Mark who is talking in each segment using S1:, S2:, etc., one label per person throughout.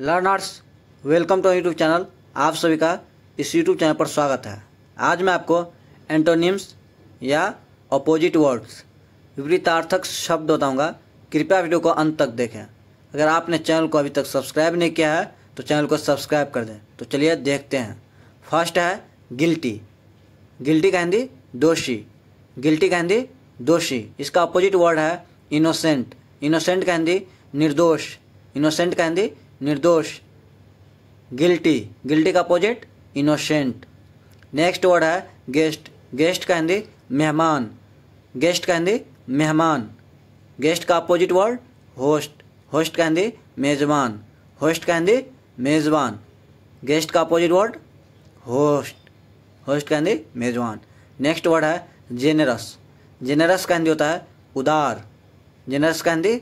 S1: learners welcome to YouTube channel आप सभी का इस यूट्यूब चैनल पर स्वागत है आज मैं आपको एंटोनिम्स या अपोजिट वर्ड्स विपरीतार्थक शब्द बताऊंगा कृपया वीडियो को अंत तक देखें अगर आपने चैनल को अभी तक सब्सक्राइब नहीं किया है तो चैनल को सब्सक्राइब कर दें तो चलिए देखते हैं फर्स्ट है गिल्टी गिल्टी का हिंदी दोषी गिल्टी का हिंदी दोषी इसका अपोजिट वर्ड है इनोसेंट इनोसेंट का हिंदी निर्दोष इनोसेंट का हिंदी निर्दोष गिल्टी गिल्टी का अपोजिट इनोसेंट नेक्स्ट वर्ड है गेस्ट गेस्ट का हिंदी मेहमान गेस्ट का हिंदी मेहमान गेस्ट का अपोजिट वर्ड होस्ट होस्ट का हिंदी मेज़बान होस्ट का हिंदी मेज़बान गेस्ट का अपोजिट वर्ड होस्ट होस्ट का हिंदी मेज़बान नेक्स्ट वर्ड है जेनरस जेनरस का हिंदी होता है उदार जेनरस का हिंदी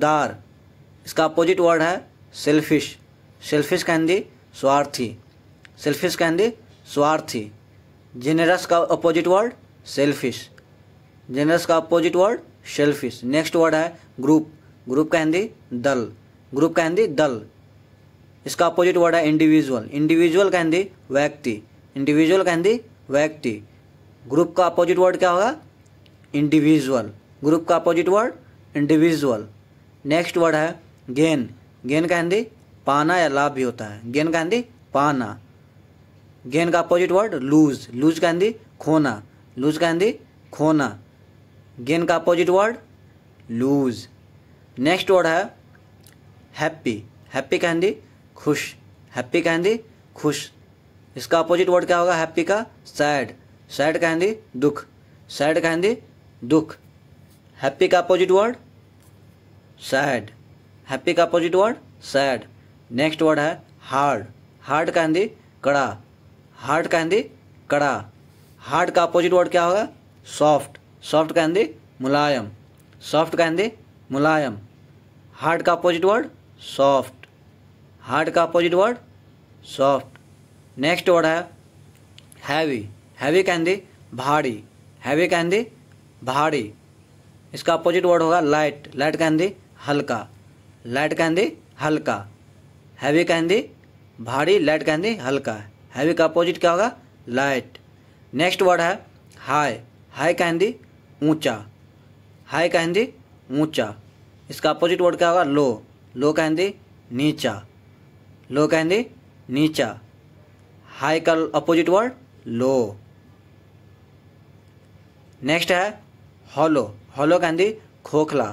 S1: उदार इसका अपोजिट वर्ड है सेल्फिश सेल्फिश का हिंदी स्वार्थी सेल्फिश का हिंदी स्वार्थी जेनरस का अपोजिट वर्ड सेल्फिश जेनरस का opposite word selfish next word है ग्रुप ग्रुप का हिंदी दल ग्रुप का हिंदी दल इसका अपोजिट वर्ड है इंडिविजुअल इंडिविजुअल का हिंदी व्यक्ति इंडिविजुअल का हिंदी व्यक्ति ग्रुप का अपोजिट वर्ड क्या होगा इंडिविजुअल ग्रुप का opposite word individual next word है गेन गेन का हिंदी पाना या लाभ भी होता है गेन का हिंदी पाना गेन का अपोजिट वर्ड लूज लूज का हिंदी खोना लूज का हिंदी खोना गेन का opposite word lose next word है हैप्पी हैप्पी का हिंदी खुश हैप्पी का हिंदी खुश इसका अपोजिट वर्ड क्या होगा हैप्पी का सैड सैड का हिंदी दुख सैड का हिंदी दुख हैप्पी का अपोजिट वर्ड सैड हैप्पी का opposite word sad next word है हार्ड हार्ड का हिंदी कड़ा हार्ड का हिंदी कड़ा हार्ड का अपोजिट वर्ड क्या होगा सॉफ्ट सॉफ्ट का हिंदी मुलायम सॉफ्ट का हिंदी मुलायम हार्ड का अपोजिट वर्ड सॉफ्ट हार्ड का opposite word soft next word है हैवी हैवी का हिंदी भारी हैवी का हिंदी भारी इसका अपोजिट वर्ड होगा लाइट लाइट का हिंदी हल्का लाइट कहें हल्का हैवी कहें भारी लाइट कहें हल्का हैवी का अपोजिट क्या होगा लाइट नेक्स्ट वर्ड है हाई हाई कहें ऊंचा हाई कहें ऊंचा इसका अपोजिट वर्ड क्या होगा लो लो कहें नीचा लो कहें नीचा हाई का अपोजिट वर्ड लो नेक्स्ट है हॉलो हॉलो कहें खोखला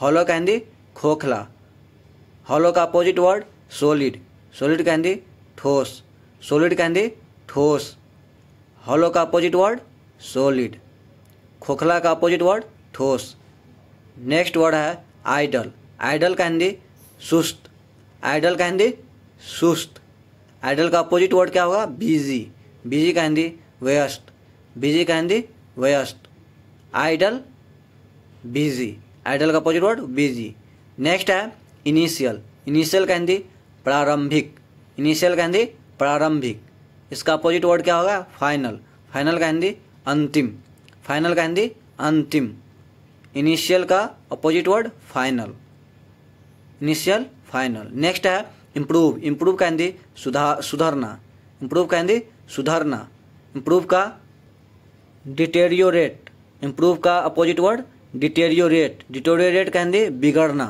S1: हॉलो कहें खोखला हॉलो का अपोजिट वर्ड सोलिड सोलिड कह दी ठोस सोलिड का ठोस हॉलो का अपोजिट वर्ड सोलिड खोखला का अपोजिट वर्ड ठोस नेक्स्ट वर्ड है आइडल आइडल कह दी सुस्त आइडल कह दी सुस्त आइडल का अपोजिट वर्ड क्या होगा बिजी बिजी कह दी व्यस्त बिजी कह दी व्यस्त आइडल बिजी आइडल का अपोजिट वर्ड बिजी नेक्स्ट है इनिशियल इनिशियल का हिंदी प्रारंभिक इनिशियल का हिंदी प्रारंभिक इसका अपोजिट वर्ड क्या होगा फाइनल फाइनल का हिंदी अंतिम फाइनल का हिंदी अंतिम इनिशियल का opposite word final initial final next है इम्प्रूव इम्प्रूव का हिंदी सुधार सुधरना इम्प्रूव का हिंदी सुधरना इम्प्रूव का डिटेरियोरेट इम्प्रूव का अपोजिट वर्ड डिटेरियोरेट डिटोरियोरेट का हिंदी बिगड़ना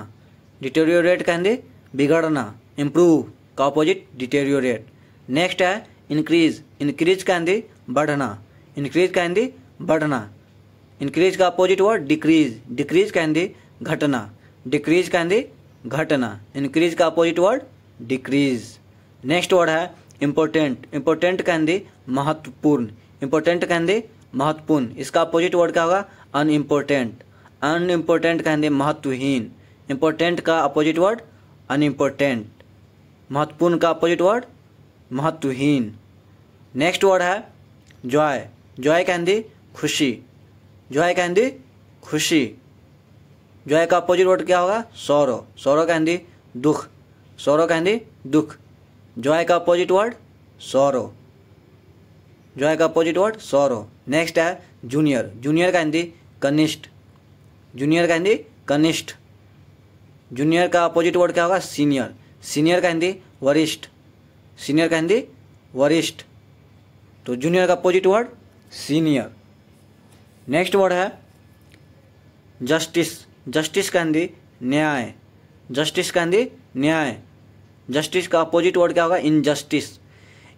S1: डिटेरियोरेट कहेंगे बिगड़ना इम्प्रूव का अपोजिट डिटेरियोरेट नेक्स्ट है इंक्रीज इंक्रीज कहेंगे बढ़ना इंक्रीज कहेंगे बढ़ना इंक्रीज का अपोजिट हुआ डिक्रीज डिक्रीज कहेंगे घटना डिक्रीज कहेंगे घटना इंक्रीज का opposite word decrease next word है इम्पोर्टेंट इम्पोर्टेंट कहेंगे महत्वपूर्ण इम्पोर्टेंट कहेंगे महत्वपूर्ण इसका अपोजिट वर्ड क्या होगा अनइम्पोर्टेंट अनइम्पोर्टेंट कहेंगे महत्वहीन इम्पोर्टेंट का अपोजिट वर्ड अनइम्पोर्टेंट महत्वपूर्ण का अपोजिट वर्ड महत्वहीन नेक्स्ट वर्ड है जॉय जॉय का हिंदी खुशी जॉय का हिंदी खुशी जॉय का अपोजिट वर्ड क्या होगा सौरव सौरव का हिंदी दुख सौरव का हिंदी दुख जॉय का अपोजिट वर्ड सौरव जॉय का अपोजिट वर्ड सौरव नेक्स्ट है जूनियर जूनियर का हिंदी कनिष्ठ जूनियर का हिंदी कनिष्ठ जूनियर का अपोजिट वर्ड क्या होगा सीनियर सीनियर का हिंदी वरिष्ठ सीनियर का हिंदी वरिष्ठ तो जूनियर का opposite word senior next word है जस्टिस जस्टिस का हिंदी न्याय जस्टिस का हिंदी न्याय जस्टिस का अपोजिट वर्ड क्या होगा इनजस्टिस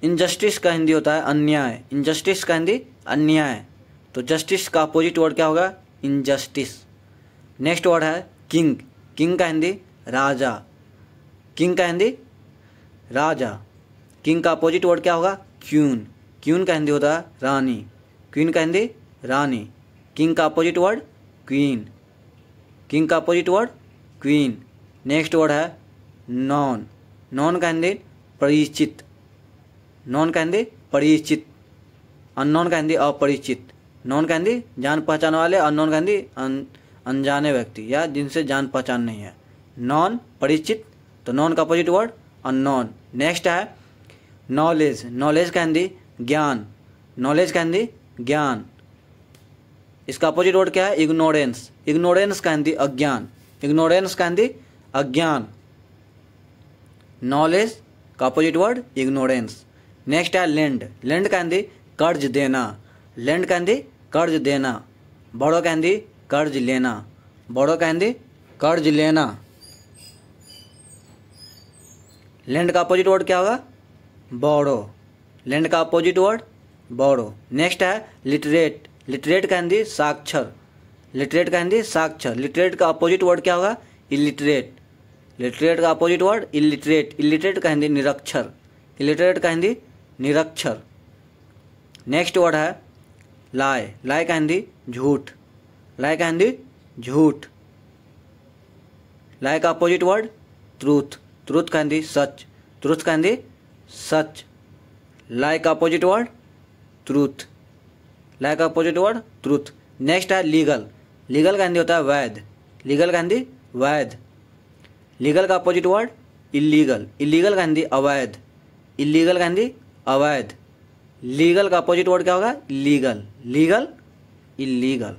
S1: इनजस्टिस का हिंदी होता है अन्याय इनजस्टिस का हिंदी अन्याय तो जस्टिस का अपोजिट वर्ड क्या होगा इनजस्टिस नेक्स्ट वर्ड है किंग किंग का हिंदी राजा किंग का हिंदी राजा किंग का अपोजिट वर्ड क्या होगा क्यून क्यून का हिंदी होता है रानी क्वीन का हिंदी रानी किंग का अपोजिट वर्ड क्वीन किंग का opposite word queen next word है नॉन नॉन का हिंदी परिचित नॉन का हिंदी परिचित अननॉन का हिंदी अपरिचित नॉन का हिंदी जान पहचान वाले अननॉन का हिंदी अनजाने व्यक्ति या जिनसे जान पहचान नहीं है नॉन परिचित तो नॉन का अपोजिट वर्ड अननॉन नेक्स्ट है नॉलेज नॉलेज का हिंदी ज्ञान नॉलेज का हिंदी ज्ञान इसका अपोजिट वर्ड क्या है इग्नोरेंस इग्नोरेंस का हिंदी अज्ञान इग्नोरेंस का हिंदी अज्ञान नॉलेज का अपोजिट वर्ड इग्नोरेंस नेक्स्ट है लैंड लैंड का हिंदी कर्ज देना लैंड का हिंदी कर्ज देना बड़ों का हिंदी कर्ज लेना बोडो कहते कर्ज लेना लैंड का अपोजिट वर्ड क्या होगा बोडो लैंड का अपोजिट वर्ड बोडो नेक्स्ट है लिटरेट लिटरेट कहते साक्षर लिटरेट दी साक्षर लिटरेट का अपोजिट वर्ड क्या होगा इलिटरेट लिटरेट का अपोजिट वर्ड इलिटरेट इलिटरेट का दी निरक्षर इलिटरेट कहेंदी निरक्षर नेक्स्ट वर्ड है लाए लाए का झूठ लाइक हिंदी झूठ लाइक अपोजिट वर्ड ट्रूथ ट्रूथ कह सच ट्रूथ का हिंदी सच लाइक अपोजिट वर्ड ट्रूथ लाइक अपोजिट वर्ड ट्रूथ नेक्स्ट है लीगल लीगल का हिंदी होता है वैध लीगल का हिंदी वैध लीगल का अपोजिट वर्ड इलीगल इलीगल का हिंदी अवैध इलीगल का हिंदी अवैध लीगल का अपोजिट वर्ड क्या होगा legal legal illegal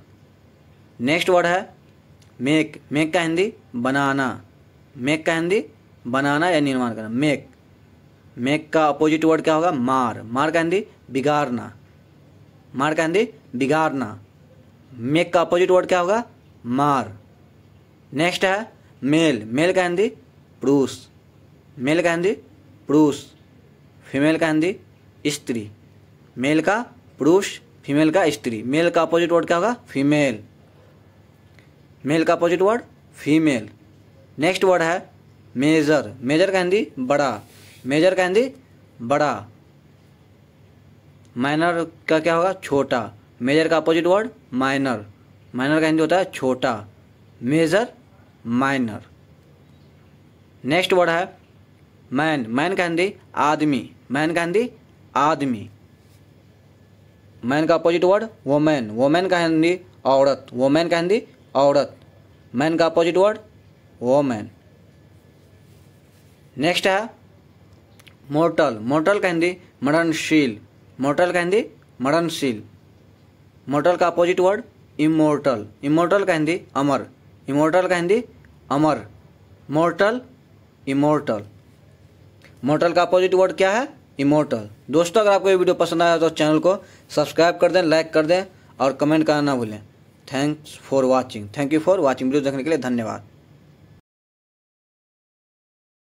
S1: next word है मेक मेक का हिंदी बनाना मेक का हिंदी बनाना या निर्माण करना मेक मेक का अपोजिट वर्ड क्या होगा मार मार का हिंदी बिगाड़ना मार का हिंदी बिगाड़ना मेक का अपोजिट वर्ड क्या होगा मार नेक्स्ट है मेल मेल का हिंदी पुरुष मेल का हिंदी पुरुष फीमेल का हिंदी स्त्री मेल का पुरुष फीमेल का स्त्री मेल का अपोजिट वर्ड क्या होगा फीमेल मेल का opposite word female next word है मेजर मेजर का हिंदी बड़ा मेजर का हिंदी बड़ा माइनर का क्या होगा छोटा मेजर का अपोजिट वर्ड माइनर माइनर का हिंदी होता है छोटा मेजर माइनर नेक्स्ट वर्ड है मैन मैन का हिंदी आदमी मैन का हिंदी आदमी मैन का अपोजिट वर्ड वोमैन वोमैन का हिंदी औरत वोमैन का हिंदी औरत मैन का opposite word woman next है मोर्टल मोर्टल का हिंदी मरणशील मोर्टल का हिंदी मरणशील मोर्टल का अपोजिट वर्ड इमोर्टल इमोर्टल का हिंदी अमर इमोर्टल का हिंदी अमर मोर्टल इमोर्टल मोर्टल का अपोजिट वर्ड क्या है इमोर्टल दोस्तों अगर आपको ये वीडियो पसंद आया तो चैनल को सब्सक्राइब कर दें लाइक कर दें और कमेंट करना ना भूलें thanks for watching thank you for watching video देखने के लिए धन्यवाद